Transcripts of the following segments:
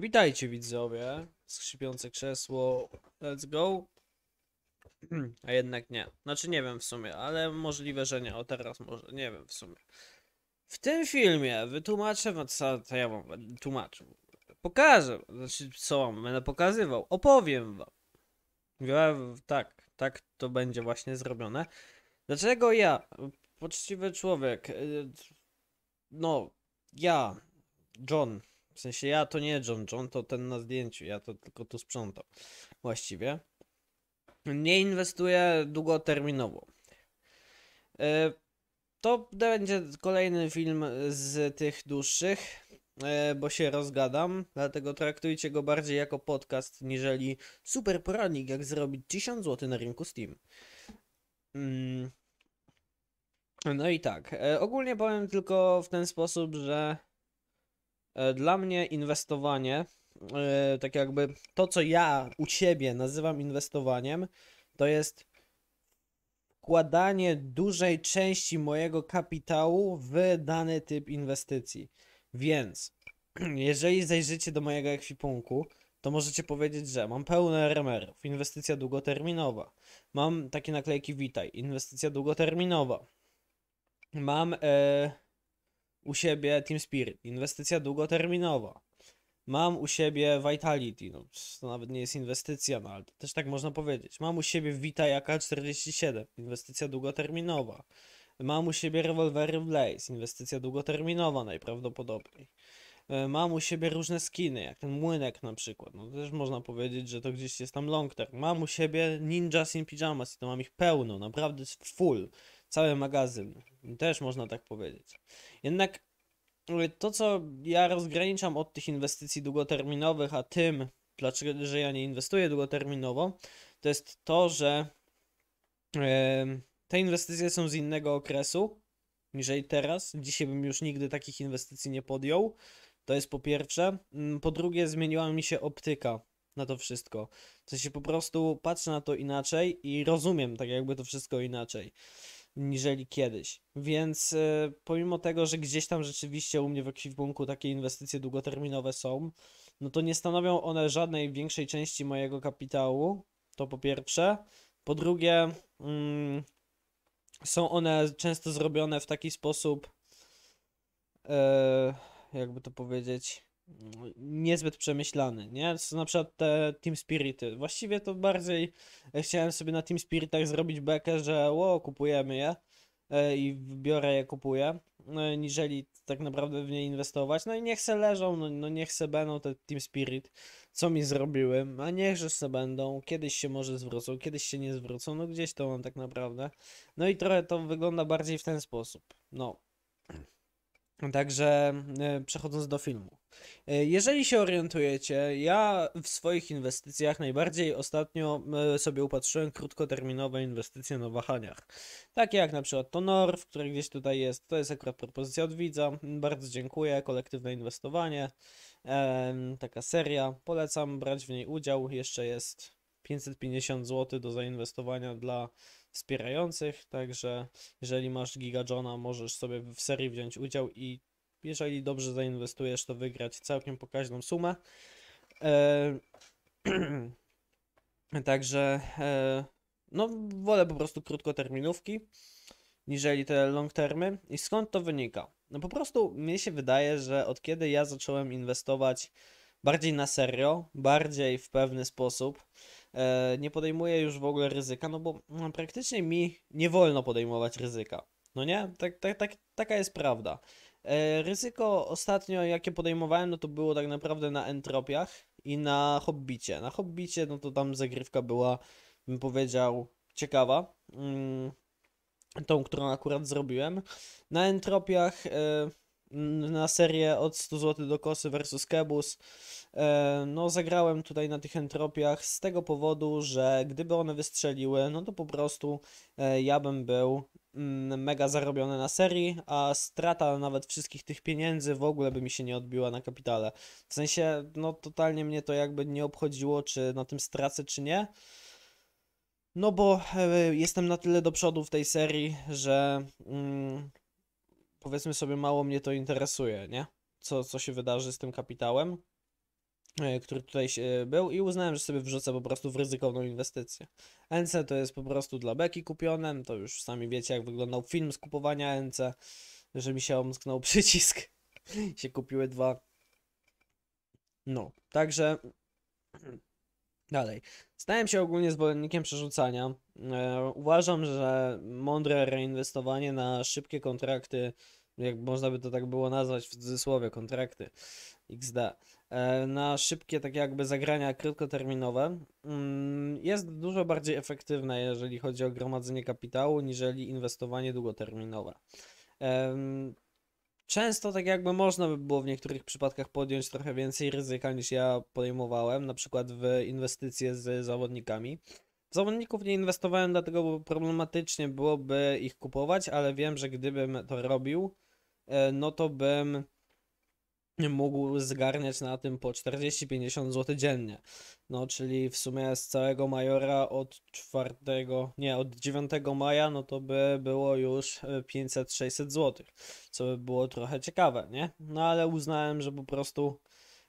Witajcie widzowie. Skrzypiące krzesło. Let's go. A jednak nie. Znaczy nie wiem w sumie, ale możliwe, że nie. O teraz może. Nie wiem w sumie. W tym filmie wytłumaczę wam, co, ja wam tłumaczę. Pokażę, znaczy co wam będę pokazywał. Opowiem wam. Ja, tak, tak to będzie właśnie zrobione. Dlaczego ja, poczciwy człowiek, y, no, ja, John, w sensie ja to nie John, John to ten na zdjęciu, ja to tylko tu sprzątam właściwie. Nie inwestuję długoterminowo. E, to będzie kolejny film z tych dłuższych, e, bo się rozgadam, dlatego traktujcie go bardziej jako podcast, niżeli super poradnik, jak zrobić 1000 zł na rynku Steam. Mm. No i tak, e, ogólnie powiem tylko w ten sposób, że E, dla mnie inwestowanie, e, tak jakby to, co ja u ciebie nazywam inwestowaniem, to jest wkładanie dużej części mojego kapitału w dany typ inwestycji. Więc, jeżeli zajrzycie do mojego ekwipunku, to możecie powiedzieć, że mam pełne RMR-ów, inwestycja długoterminowa. Mam takie naklejki Witaj, inwestycja długoterminowa. Mam. E, u siebie Team Spirit, inwestycja długoterminowa. Mam u siebie Vitality, no, to nawet nie jest inwestycja, no ale to też tak można powiedzieć. Mam u siebie Vita AK-47, inwestycja długoterminowa. Mam u siebie rewolwery Blaze, inwestycja długoterminowa najprawdopodobniej. E, mam u siebie różne skiny, jak ten młynek na przykład. No też można powiedzieć, że to gdzieś jest tam long term. Mam u siebie ninjas in pyjamas i to mam ich pełno, naprawdę full cały magazyn. Też można tak powiedzieć. Jednak y, to, co ja rozgraniczam od tych inwestycji długoterminowych, a tym, dlaczego że ja nie inwestuję długoterminowo, to jest to, że te inwestycje są z innego okresu niż teraz. Dzisiaj bym już nigdy takich inwestycji nie podjął. To jest po pierwsze. Mm, po drugie, zmieniła mi się optyka na to wszystko. W sensie po prostu patrzę na to inaczej i rozumiem tak jakby to wszystko inaczej niżeli kiedyś. Więc e, pomimo tego, że gdzieś tam rzeczywiście u mnie w ekwipunku takie inwestycje długoterminowe są, no to nie stanowią one żadnej większej części mojego kapitału. To po pierwsze. Po drugie, mm, są one często zrobione w taki sposób, e, jakby to powiedzieć niezbyt przemyślany, nie? To są na przykład te Team Spirity. Właściwie to bardziej e, chciałem sobie na Team Spiritach zrobić bekę, że ło, kupujemy je e, i biorę je, kupuję, no, niżeli tak naprawdę w nie inwestować. No i niech se leżą, no, no niech se będą te Team Spirit, co mi zrobiły, a niechże se będą, kiedyś się może zwrócą, kiedyś się nie zwrócą, no gdzieś to mam tak naprawdę. No i trochę to wygląda bardziej w ten sposób, no. Także e, przechodząc do filmu. E, jeżeli się orientujecie, ja w swoich inwestycjach najbardziej ostatnio e, sobie upatrzyłem krótkoterminowe inwestycje na wahaniach. Takie jak na przykład Tonor, w której gdzieś tutaj jest, to jest akurat propozycja od widza. Bardzo dziękuję, kolektywne inwestowanie, taka seria. Polecam brać w niej udział, jeszcze jest 550 zł do zainwestowania dla wspierających, także jeżeli masz Gigajona, możesz sobie w serii wziąć udział i jeżeli dobrze zainwestujesz, to wygrać całkiem pokaźną sumę. E, także e, no, wolę po prostu krótkoterminówki niżeli te long termy. I skąd to wynika? No po prostu mnie się wydaje, że od kiedy ja zacząłem inwestować bardziej na serio, bardziej w pewny sposób, E, nie podejmuję już w ogóle ryzyka, no bo no, praktycznie mi nie wolno podejmować ryzyka. No nie? Tak, tak, tak, taka jest prawda. E, ryzyko ostatnio, jakie podejmowałem, no to było tak naprawdę na entropiach i na hobbicie. Na hobbicie, no to tam zagrywka była, bym powiedział, ciekawa. Mm, tą, którą akurat zrobiłem. Na entropiach e, na serię od 100 zł do kosy versus Kebus. E, no, zagrałem tutaj na tych entropiach z tego powodu, że gdyby one wystrzeliły, no to po prostu e, ja bym był mm, mega zarobiony na serii, a strata nawet wszystkich tych pieniędzy w ogóle by mi się nie odbiła na kapitale. W sensie, no totalnie mnie to jakby nie obchodziło, czy na tym stracę, czy nie. No bo e, jestem na tyle do przodu w tej serii, że mm, powiedzmy sobie, mało mnie to interesuje, nie? Co, co się wydarzy z tym kapitałem, e, który tutaj e, był i uznałem, że sobie wrzucę po prostu w ryzykowną inwestycję. NC to jest po prostu dla beki kupione, to już sami wiecie jak wyglądał film z kupowania NC, że mi się omsknął przycisk, się kupiły dwa. No, także dalej. Stałem się ogólnie zwolennikiem przerzucania. E, uważam, że mądre reinwestowanie na szybkie kontrakty jak można by to tak było nazwać w cudzysłowie, kontrakty XD, e, na szybkie tak jakby zagrania krótkoterminowe mm, jest dużo bardziej efektywne, jeżeli chodzi o gromadzenie kapitału, niżeli inwestowanie długoterminowe. Często tak jakby można by było w niektórych przypadkach podjąć trochę więcej ryzyka niż ja podejmowałem, na przykład w inwestycje z zawodnikami. zawodników nie inwestowałem, dlatego problematycznie byłoby ich kupować, ale wiem, że gdybym to robił, E, no to bym mógł zgarniać na tym po 40-50 zł dziennie. No, czyli w sumie z całego majora od 4, nie, od 9 maja, no to by było już 500-600 e, zł, co by było trochę ciekawe, nie? No, ale uznałem, że po prostu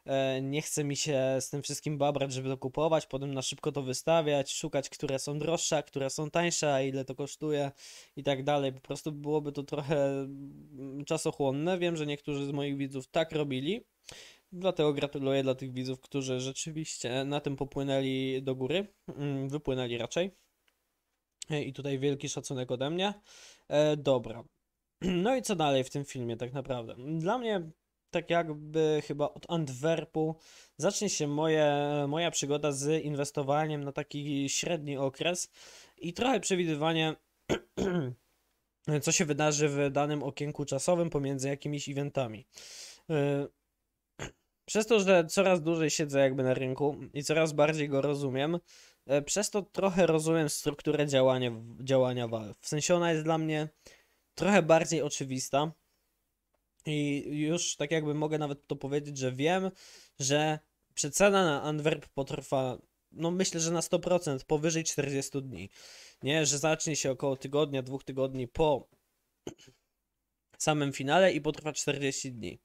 E, nie chce mi się z tym wszystkim babrać, żeby to kupować, potem na szybko to wystawiać, szukać, które są droższe, a które są tańsze, a ile to kosztuje i tak dalej. Po prostu byłoby to trochę mm, czasochłonne. Wiem, że niektórzy z moich widzów tak robili. Dlatego gratuluję dla tych widzów, którzy rzeczywiście na tym popłynęli do góry, mm, wypłynęli raczej. E, I tutaj wielki szacunek ode mnie. E, dobra. No i co dalej w tym filmie tak naprawdę? Dla mnie tak jakby chyba od Antwerpu zacznie się moje, moja przygoda z inwestowaniem na taki średni okres i trochę przewidywanie, co się wydarzy w danym okienku czasowym pomiędzy jakimiś eventami. Y, przez to, że coraz dłużej siedzę jakby na rynku i coraz bardziej go rozumiem, y, przez to trochę rozumiem strukturę działania, działania Valve. W sensie ona jest dla mnie trochę bardziej oczywista i już tak jakby mogę nawet to powiedzieć, że wiem, że przecena na Antwerp potrwa, no myślę, że na 100% powyżej 40 dni. Nie, że zacznie się około tygodnia, dwóch tygodni po samym finale i potrwa 40 dni.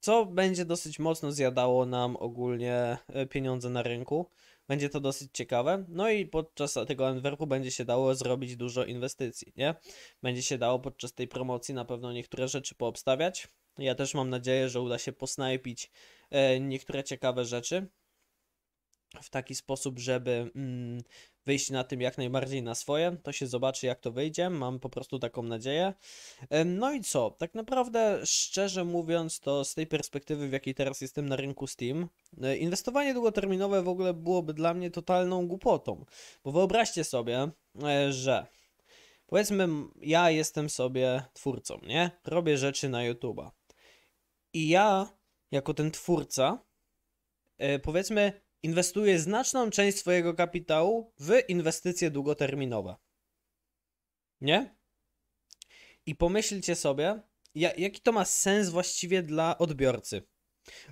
Co będzie dosyć mocno zjadało nam ogólnie e, pieniądze na rynku. Będzie to dosyć ciekawe. No i podczas tego Antwerpu będzie się dało zrobić dużo inwestycji, nie? Będzie się dało podczas tej promocji na pewno niektóre rzeczy poobstawiać. Ja też mam nadzieję, że uda się posnajpić e, niektóre ciekawe rzeczy w taki sposób, żeby mm, wyjść na tym jak najbardziej na swoje. To się zobaczy, jak to wyjdzie. Mam po prostu taką nadzieję. No i co? Tak naprawdę, szczerze mówiąc, to z tej perspektywy, w jakiej teraz jestem na rynku Steam, e, inwestowanie długoterminowe w ogóle byłoby dla mnie totalną głupotą. Bo wyobraźcie sobie, e, że powiedzmy, ja jestem sobie twórcą, nie? Robię rzeczy na YouTube'a. I ja, jako ten twórca, e, powiedzmy, inwestuje znaczną część swojego kapitału w inwestycje długoterminowe. Nie? I pomyślcie sobie, jaki to ma sens właściwie dla odbiorcy.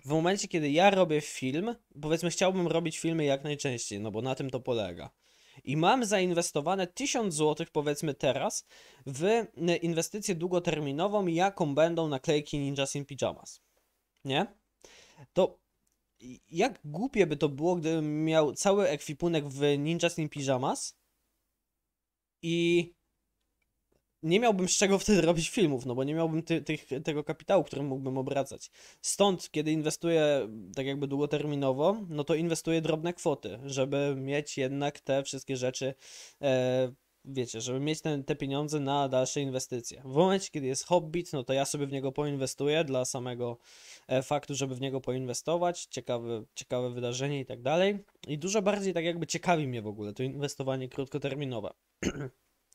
W momencie, kiedy ja robię film, powiedzmy, chciałbym robić filmy jak najczęściej, no bo na tym to polega. I mam zainwestowane 1000 zł, powiedzmy teraz, w y, inwestycję długoterminową, jaką będą naklejki Ninjas in Pyjamas. Nie? To jak głupie by to było, gdybym miał cały ekwipunek w Ninja Slim Pijamas i nie miałbym z czego wtedy robić filmów, no bo nie miałbym ty, tych, tego kapitału, którym mógłbym obracać. Stąd, kiedy inwestuję tak jakby długoterminowo, no to inwestuję drobne kwoty, żeby mieć jednak te wszystkie rzeczy e, wiecie, żeby mieć ten, te pieniądze na dalsze inwestycje. W momencie, kiedy jest Hobbit, no to ja sobie w niego poinwestuję dla samego e, faktu, żeby w niego poinwestować, ciekawe, ciekawe wydarzenie i tak dalej. I dużo bardziej tak jakby ciekawi mnie w ogóle to inwestowanie krótkoterminowe.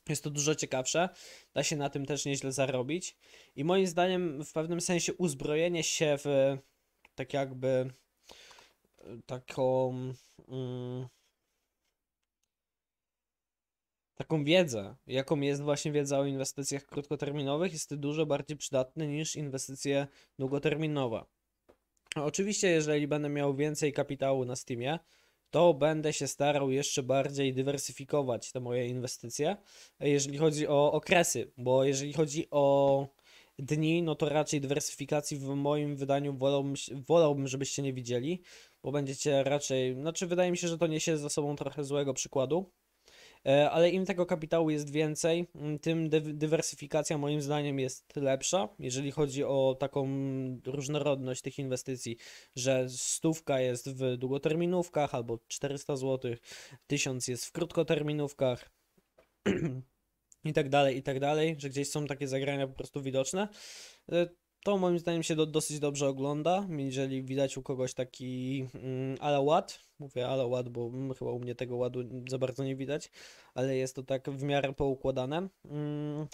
Jest to dużo ciekawsze, da się na tym też nieźle zarobić i moim zdaniem w pewnym sensie uzbrojenie się w e, tak jakby e, taką... Mm, taką wiedzę, jaką jest właśnie wiedza o inwestycjach krótkoterminowych, jest dużo bardziej przydatny niż inwestycje długoterminowe. Oczywiście, jeżeli będę miał więcej kapitału na Steamie, to będę się starał jeszcze bardziej dywersyfikować te moje inwestycje, jeżeli chodzi o okresy, bo jeżeli chodzi o dni, no to raczej dywersyfikacji w moim wydaniu wolałbym, wolałbym, żebyście nie widzieli, bo będziecie raczej, znaczy wydaje mi się, że to niesie za sobą trochę złego przykładu, E, ale im tego kapitału jest więcej, mm, tym dywersyfikacja moim zdaniem jest lepsza, jeżeli chodzi o taką różnorodność tych inwestycji, że stówka jest w długoterminówkach albo 400 zł, 1000 jest w krótkoterminówkach. I tak dalej, i tak dalej, że gdzieś są takie zagrania po prostu widoczne e, to moim zdaniem się do, dosyć dobrze ogląda, jeżeli widać u kogoś taki mm, ala ład, mówię ale ład, bo mm, chyba u mnie tego ładu za bardzo nie widać, ale jest to tak w miarę poukładane. Mm,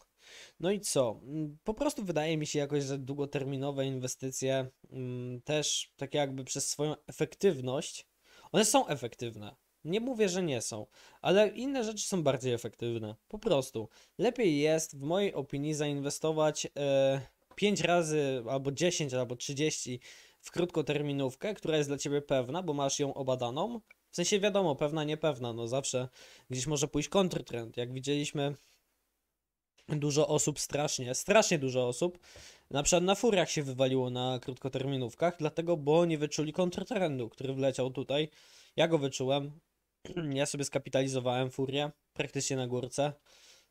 no i co? Mm, po prostu wydaje mi się jakoś, że długoterminowe inwestycje mm, też tak jakby przez swoją efektywność, one są efektywne, nie mówię, że nie są, ale inne rzeczy są bardziej efektywne. Po prostu lepiej jest, w mojej opinii, zainwestować e, 5 razy albo 10 albo 30 w krótkoterminówkę, która jest dla ciebie pewna, bo masz ją obadaną. W sensie wiadomo, pewna, niepewna, no zawsze gdzieś może pójść kontrtrend. Jak widzieliśmy dużo osób strasznie, strasznie dużo osób, na przykład na furiach się wywaliło na krótkoterminówkach, dlatego, bo nie wyczuli kontrtrendu, który wleciał tutaj. Ja go wyczułem, ja sobie skapitalizowałem furię, praktycznie na górce.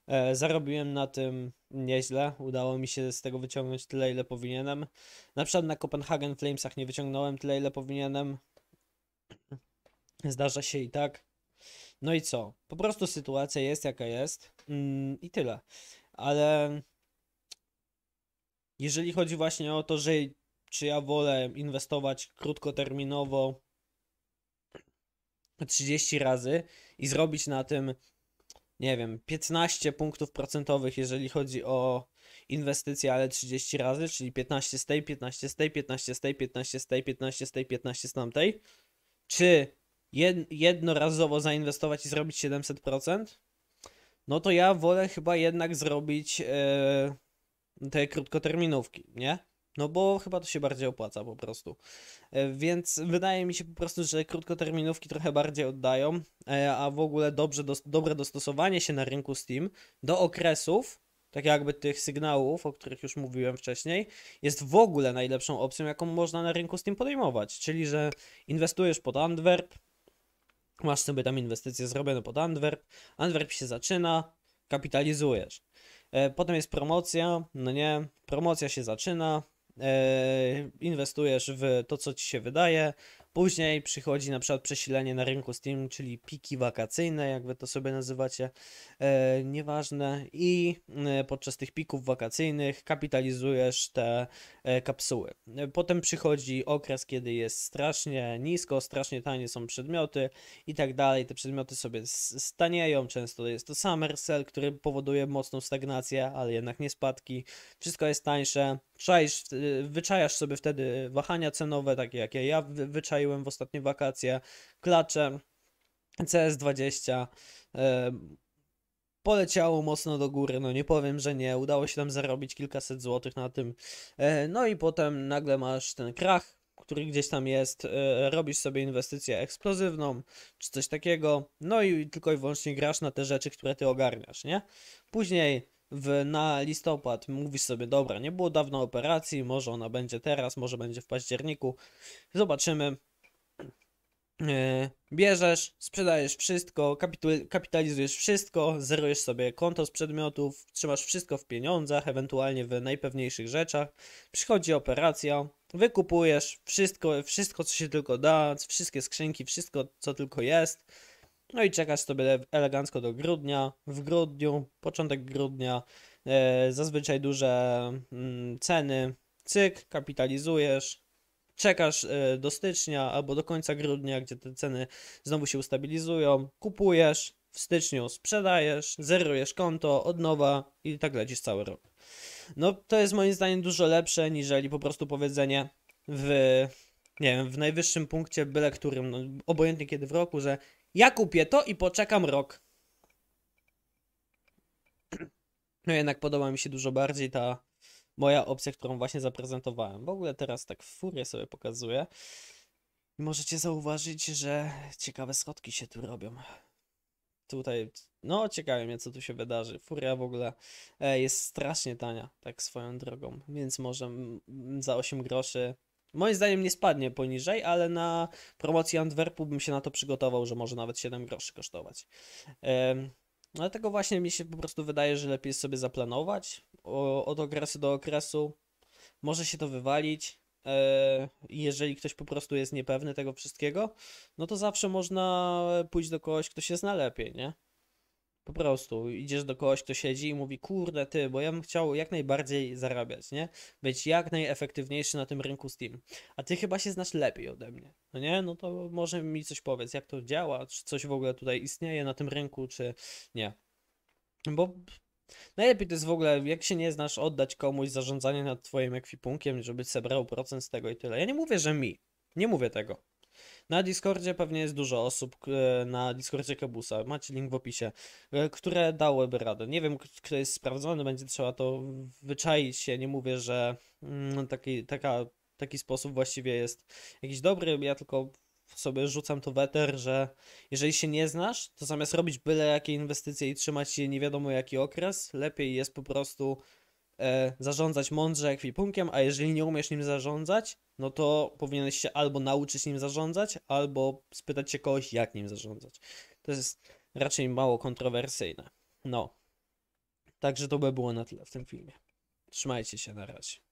E, zarobiłem na tym nieźle, udało mi się z tego wyciągnąć tyle, ile powinienem. Na przykład na Copenhagen Flamesach nie wyciągnąłem tyle, ile powinienem. Zdarza się i tak. No i co? Po prostu sytuacja jest jaka jest mm, i tyle. Ale jeżeli chodzi właśnie o to, że czy ja wolę inwestować krótkoterminowo 30 razy i zrobić na tym nie wiem, 15 punktów procentowych, jeżeli chodzi o inwestycje, ale 30 razy, czyli 15 z tej, 15 z tej, 15 z tej, 15 z tej, 15 z tej, 15 z tamtej, czy jednorazowo zainwestować i zrobić 700%, no to ja wolę chyba jednak zrobić yy, te krótkoterminówki, nie? No bo chyba to się bardziej opłaca po prostu. E, więc wydaje mi się po prostu, że krótkoterminówki trochę bardziej oddają, e, a w ogóle dobrze, dobre dostosowanie się na rynku Steam do okresów, tak jakby tych sygnałów, o których już mówiłem wcześniej, jest w ogóle najlepszą opcją, jaką można na rynku Steam podejmować. Czyli, że inwestujesz pod Antwerp, masz sobie tam inwestycje zrobione pod Antwerp, Antwerp się zaczyna, kapitalizujesz. E, potem jest promocja, no nie, promocja się zaczyna, E, inwestujesz w to, co ci się wydaje. Później przychodzi na przykład przesilenie na rynku Steam, czyli piki wakacyjne, jak wy to sobie nazywacie, e, nieważne. I e, podczas tych pików wakacyjnych kapitalizujesz te kapsuły. Potem przychodzi okres, kiedy jest strasznie nisko, strasznie tanie są przedmioty i tak dalej. Te przedmioty sobie stanieją, często jest to summer sell, który powoduje mocną stagnację, ale jednak nie spadki. Wszystko jest tańsze czaisz, y, wyczajasz sobie wtedy wahania cenowe, takie jakie ja wyczaiłem w ostatnie wakacje, klacze, CS20, poleciało mocno do góry, no nie powiem, że nie, udało się tam zarobić kilkaset złotych na tym, e, no i potem nagle masz ten krach, który gdzieś tam jest, e, robisz sobie inwestycję eksplozywną, czy coś takiego, no i tylko i wyłącznie grasz na te rzeczy, które ty ogarniasz, nie? Później w, na listopad mówisz sobie, dobra, nie było dawno operacji, może ona będzie teraz, może będzie w październiku, zobaczymy. E, bierzesz, sprzedajesz wszystko, kapitalizujesz wszystko, zerujesz sobie konto z przedmiotów, trzymasz wszystko w pieniądzach, ewentualnie w najpewniejszych rzeczach. Przychodzi operacja, wykupujesz wszystko, wszystko co się tylko da, wszystkie skrzynki, wszystko co tylko jest no i czekać to elegancko do grudnia. W grudniu, początek grudnia, e, zazwyczaj duże mm, ceny. Cyk, kapitalizujesz, czekasz e, do stycznia albo do końca grudnia, gdzie te ceny znowu się ustabilizują, kupujesz, w styczniu sprzedajesz, zerujesz konto od nowa i tak lecisz cały rok. No to jest moim zdaniem dużo lepsze niżeli po prostu powiedzenie w nie wiem, w najwyższym punkcie byle którym, no, obojętnie kiedy w roku, że ja kupię to i poczekam rok. No jednak podoba mi się dużo bardziej ta moja opcja, którą właśnie zaprezentowałem. W ogóle teraz tak w furię sobie pokazuję. możecie zauważyć, że ciekawe schodki się tu robią. Tutaj, no ciekawe mnie co tu się wydarzy. Furia w ogóle e, jest strasznie tania, tak swoją drogą, więc może za 8 groszy Moim zdaniem nie spadnie poniżej, ale na promocji Antwerpu bym się na to przygotował, że może nawet 7 groszy kosztować. Ym, no, dlatego właśnie mi się po prostu wydaje, że lepiej sobie zaplanować o, od okresu do okresu. Może się to wywalić. E, jeżeli ktoś po prostu jest niepewny tego wszystkiego, no to zawsze można pójść do kogoś, kto się zna lepiej, nie? Po prostu idziesz do kogoś, kto siedzi i mówi, kurde ty, bo ja bym chciał jak najbardziej zarabiać, nie? Być jak najefektywniejszy na tym rynku Steam. A ty chyba się znasz lepiej ode mnie, no nie? No to może mi coś powiedz, jak to działa, czy coś w ogóle tutaj istnieje na tym rynku, czy nie. Bo najlepiej to jest w ogóle, jak się nie znasz, oddać komuś zarządzanie nad twoim ekwipunkiem, żeby sebrał procent z tego i tyle. Ja nie mówię, że mi, nie mówię tego. Na Discordzie pewnie jest dużo osób, na Discordzie Kabusa. macie link w opisie, e, które dałyby radę. Nie wiem, kto jest sprawdzony, będzie trzeba to wyczaić się, nie mówię, że mm, taki, taka, taki sposób właściwie jest jakiś dobry, ja tylko sobie rzucam to weter, że jeżeli się nie znasz, to zamiast robić byle jakie inwestycje i trzymać się nie wiadomo jaki okres, lepiej jest po prostu e, zarządzać mądrze ekwipunkiem, a jeżeli nie umiesz nim zarządzać, no to powinieneś się albo nauczyć nim zarządzać, albo spytać się kogoś, jak nim zarządzać. To jest raczej mało kontrowersyjne. No. Także to by było na tyle w tym filmie. Trzymajcie się, na razie.